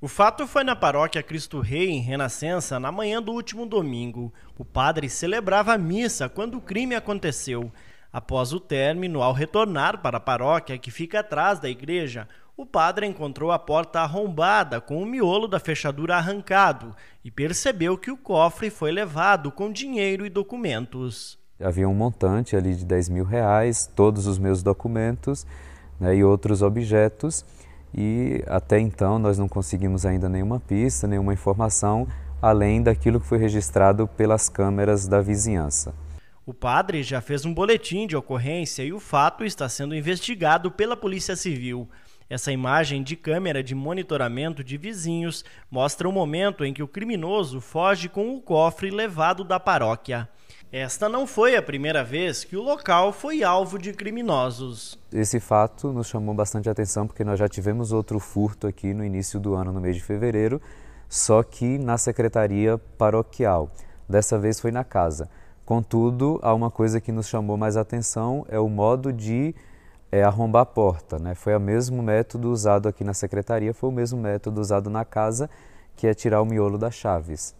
O fato foi na paróquia Cristo Rei, em Renascença, na manhã do último domingo. O padre celebrava a missa quando o crime aconteceu. Após o término, ao retornar para a paróquia que fica atrás da igreja, o padre encontrou a porta arrombada com o miolo da fechadura arrancado e percebeu que o cofre foi levado com dinheiro e documentos. Havia um montante ali de 10 mil reais, todos os meus documentos né, e outros objetos e até então nós não conseguimos ainda nenhuma pista, nenhuma informação além daquilo que foi registrado pelas câmeras da vizinhança. O padre já fez um boletim de ocorrência e o fato está sendo investigado pela Polícia Civil. Essa imagem de câmera de monitoramento de vizinhos mostra o momento em que o criminoso foge com o cofre levado da paróquia. Esta não foi a primeira vez que o local foi alvo de criminosos. Esse fato nos chamou bastante atenção porque nós já tivemos outro furto aqui no início do ano, no mês de fevereiro, só que na secretaria paroquial. Dessa vez foi na casa. Contudo, há uma coisa que nos chamou mais atenção é o modo de é, arrombar a porta. Né? Foi o mesmo método usado aqui na secretaria, foi o mesmo método usado na casa, que é tirar o miolo das chaves.